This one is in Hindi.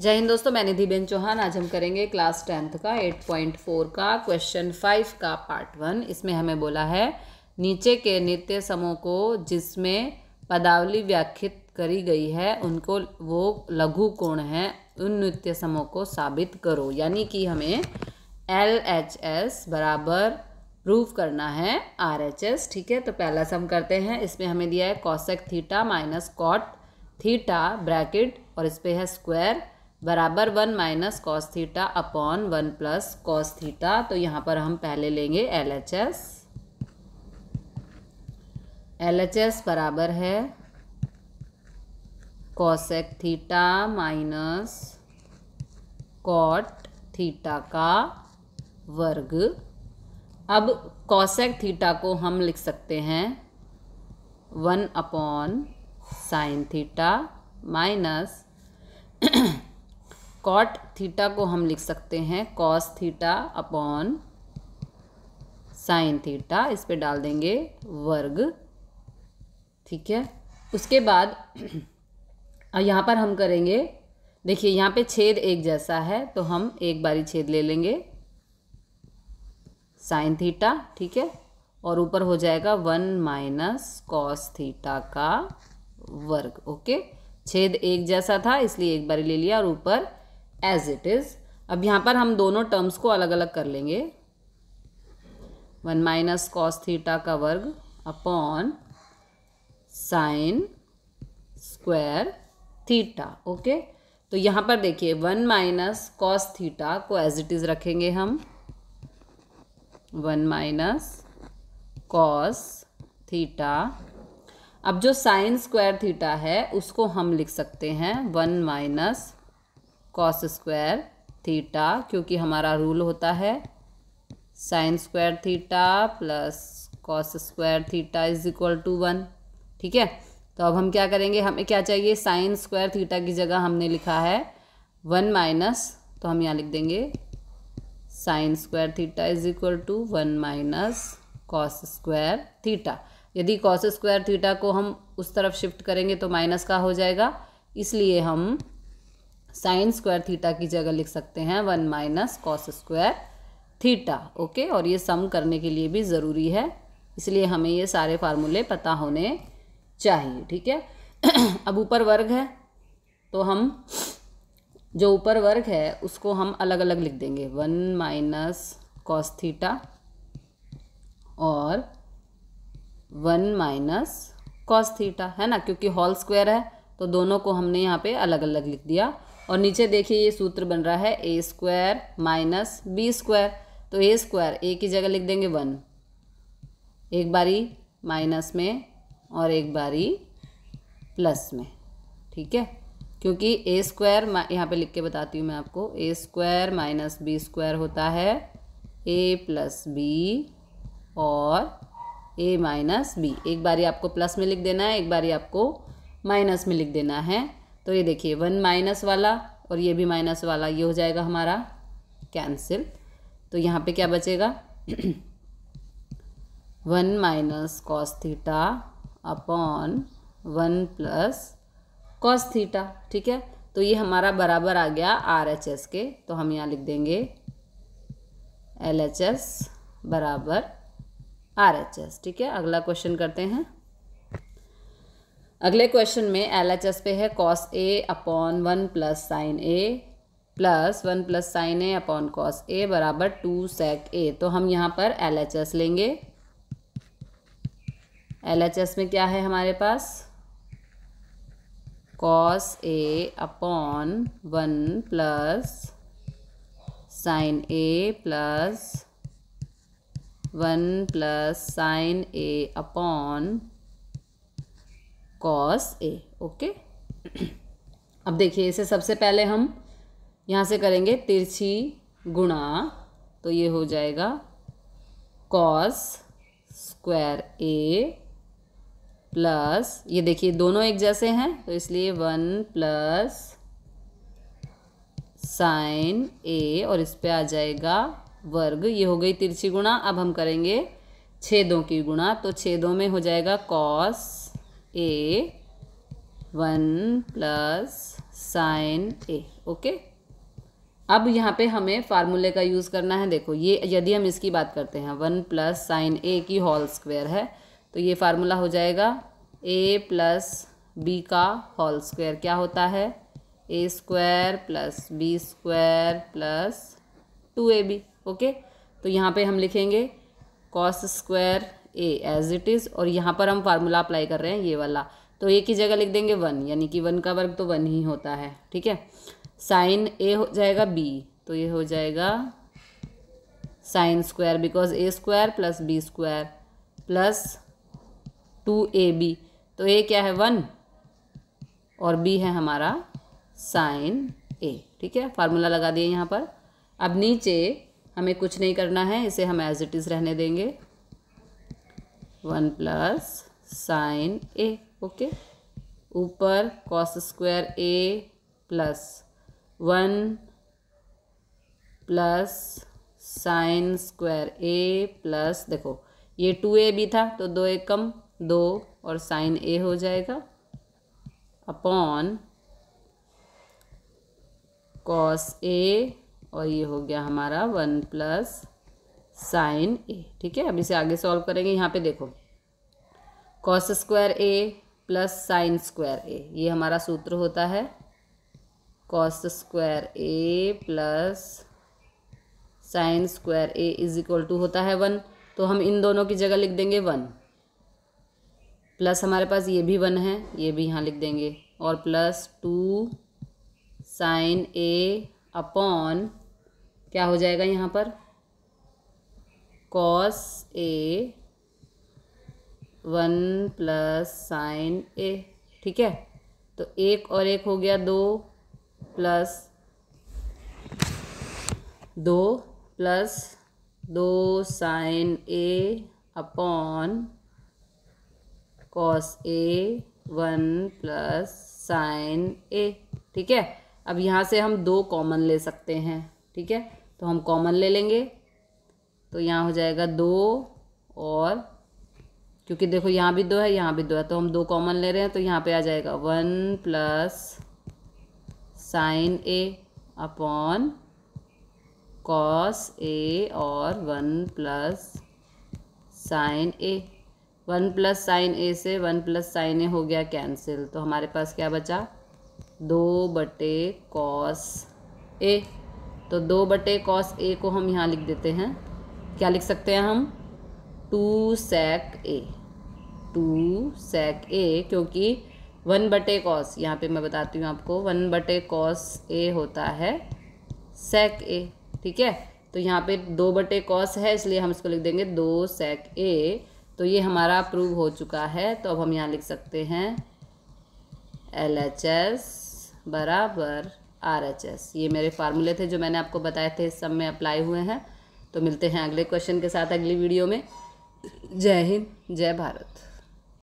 जय हिंद दोस्तों मैं निधि बेन चौहान आज हम करेंगे क्लास टेंथ का 8.4 का क्वेश्चन फाइव का पार्ट वन इसमें हमें बोला है नीचे के नित्य समूह को जिसमें पदावली व्याख्यित करी गई है उनको वो लघु कोण है उन नित्य समूह को साबित करो यानी कि हमें एल एच एस बराबर प्रूव करना है आर एच एस ठीक है तो पहला सम करते हैं इसमें हमें दिया है cosec theta minus cot theta bracket और इस पर है स्क्वायर बराबर one minus cos theta upon one plus cos theta तो यहाँ पर हम पहले लेंगे L H S L H S बराबर है cosec theta minus cot theta का वर्ग अब कॉसेक थीटा को हम लिख सकते हैं one upon sine theta minus cot theta को हम लिख सकते हैं cos theta upon sine theta इस पे डाल देंगे वर्ग ठीक है उसके बाद यहाँ पर हम करेंगे देखिए यहाँ पे छेद एक जैसा है तो हम एक बारी छेद ले लेंगे साइन थीटा ठीक है और ऊपर हो जाएगा वन माइनस कॉस थीटा का वर्ग ओके छेद एक जैसा था इसलिए एक बारी ले लिया और ऊपर एज इट इज़ अब यहाँ पर हम दोनों टर्म्स को अलग अलग कर लेंगे वन माइनस कॉस थीटा का वर्ग upon sine square theta okay तो यहाँ पर देखिए वन माइनस कॉस थीटा को एज इट इज़ रखेंगे हम वन माइनस कॉस थीटा अब जो साइन स्क्वायर थीटा है उसको हम लिख सकते हैं one minus cos square theta क्योंकि हमारा रूल होता है sine square theta plus cos square theta is equal to one ठीक है तो अब हम क्या करेंगे हमें क्या चाहिए साइन स्क्वायर थीटा की जगह हमने लिखा है वन माइनस तो हम यहाँ लिख देंगे sine square theta is equal to one minus cos square theta यदि कॉस स्क्वायर थीटा को हम उस तरफ शिफ्ट करेंगे तो माइनस का हो जाएगा इसलिए हम साइन स्क्वायर थीटा की जगह लिख सकते हैं one minus cos square theta okay और ये सम करने के लिए भी ज़रूरी है इसलिए हमें ये सारे फार्मूले पता होने चाहिए ठीक है अब ऊपर वर्ग है तो हम जो ऊपर वर्ग है उसको हम अलग अलग लिख देंगे वन माइनस कॉस थीटा और वन माइनस कॉस थीटा है ना क्योंकि हॉल स्क्वायर है तो दोनों को हमने यहाँ पे अलग अलग लिख दिया और नीचे देखिए ये सूत्र बन रहा है A square minus B square तो ए स्क्वायर ए की जगह लिख देंगे वन एक बारी माइनस में और एक बारी प्लस में ठीक है क्योंकि ए स्क्वायर यहाँ पे लिख के बताती हूँ मैं आपको A square minus B square होता है ए प्लस बी और ए माइनस बी एक बारी आपको प्लस में लिख देना है एक बारी आपको माइनस में लिख देना है तो ये देखिए वन माइनस वाला और ये भी माइनस वाला ये हो जाएगा हमारा कैंसिल तो यहाँ पे क्या बचेगा one minus cos theta upon one plus cos theta ठीक है तो ये हमारा बराबर आ गया आर एच एस के तो हम यहाँ लिख देंगे एल एच एस बराबर आर एच एस ठीक है अगला क्वेश्चन करते हैं अगले क्वेश्चन में एल एच एस पे है cos A upon one plus sine A plus one plus sine A upon cos A बराबर टू सेक ए तो हम यहाँ पर एल एच एस लेंगे एल एच एस में क्या है हमारे पास cos A upon one plus sine A plus one plus sine A upon cos A okay अब देखिए इसे सबसे पहले हम यहाँ से करेंगे तिरछी गुणा तो ये हो जाएगा कॉस स्क्वायर ए प्लस ये देखिए दोनों एक जैसे हैं तो इसलिए वन प्लस साइन ए और इस पर आ जाएगा वर्ग ये हो गई तिरछी गुणा अब हम करेंगे छेदों की गुणा तो छेदों में हो जाएगा cos A one plus sine A okay अब यहाँ पे हमें फार्मूले का यूज़ करना है देखो ये यदि हम इसकी बात करते हैं वन प्लस साइन ए की होल स्क्वायर है तो ये फार्मूला हो जाएगा ए प्लस बी का होल स्क्वायर क्या होता है A square plus B square plus two A B okay तो यहाँ पे हम लिखेंगे cos square A as it is और यहाँ पर हम फार्मूला अप्लाई कर रहे हैं ये वाला तो ए की जगह लिख देंगे वन यानी कि वन का वर्ग तो वन ही होता है ठीक है साइन ए हो जाएगा बी तो ये हो जाएगा sine square because A square plus B square plus two A B तो ए क्या है वन और बी है हमारा साइन ए ठीक है फार्मूला लगा दिए यहाँ पर अब नीचे हमें कुछ नहीं करना है इसे हम एज इट इज़ रहने देंगे one plus sine A okay ऊपर cos square A plus one plus sine square A plus देखो ये टू ए भी था तो दो एक कम दो और साइन ए हो जाएगा अपॉन कॉस ए और ये हो गया हमारा वन प्लस साइन ए ठीक है अब इसे आगे सॉल्व करेंगे यहाँ पे देखो cos square A plus sine square A ये हमारा सूत्र होता है cos square A plus sine square A is equal to होता है वन तो हम इन दोनों की जगह लिख देंगे वन प्लस हमारे पास ये भी वन है ये भी यहाँ लिख देंगे और plus two sine A upon क्या हो जाएगा यहाँ पर cos A one plus sine A ठीक है तो एक और एक हो गया दो प्लस दो प्लस दो sine A upon cos A one plus sine A ठीक है अब यहाँ से हम दो कॉमन ले सकते हैं ठीक है तो हम कॉमन ले लेंगे तो यहाँ हो जाएगा दो और क्योंकि देखो यहाँ भी दो है यहाँ भी दो है तो हम दो कॉमन ले रहे हैं तो यहाँ पे आ जाएगा one plus sine A upon cos A और one plus sine A one plus sine A से वन प्लस साइन ए हो गया कैंसिल तो हमारे पास क्या बचा दो बटे कॉस ए तो दो बटे कॉस ए को हम यहाँ लिख देते हैं क्या लिख सकते हैं हम to sec A to sec ए क्योंकि वन बटे कॉस यहाँ पे मैं बताती हूँ आपको वन बटे कॉस ए होता है सेक ए ठीक है तो यहाँ पे दो बटे कॉस है इसलिए हम इसको लिख देंगे दो सेक ए तो ये हमारा प्रूव हो चुका है तो अब हम यहाँ लिख सकते हैं एल एच एस बराबर आर एच एस ये मेरे फार्मूले थे जो मैंने आपको बताए थे इस सब में अप्लाई हुए हैं तो मिलते हैं अगले क्वेश्चन के साथ अगली वीडियो में जय हिंद जय भारत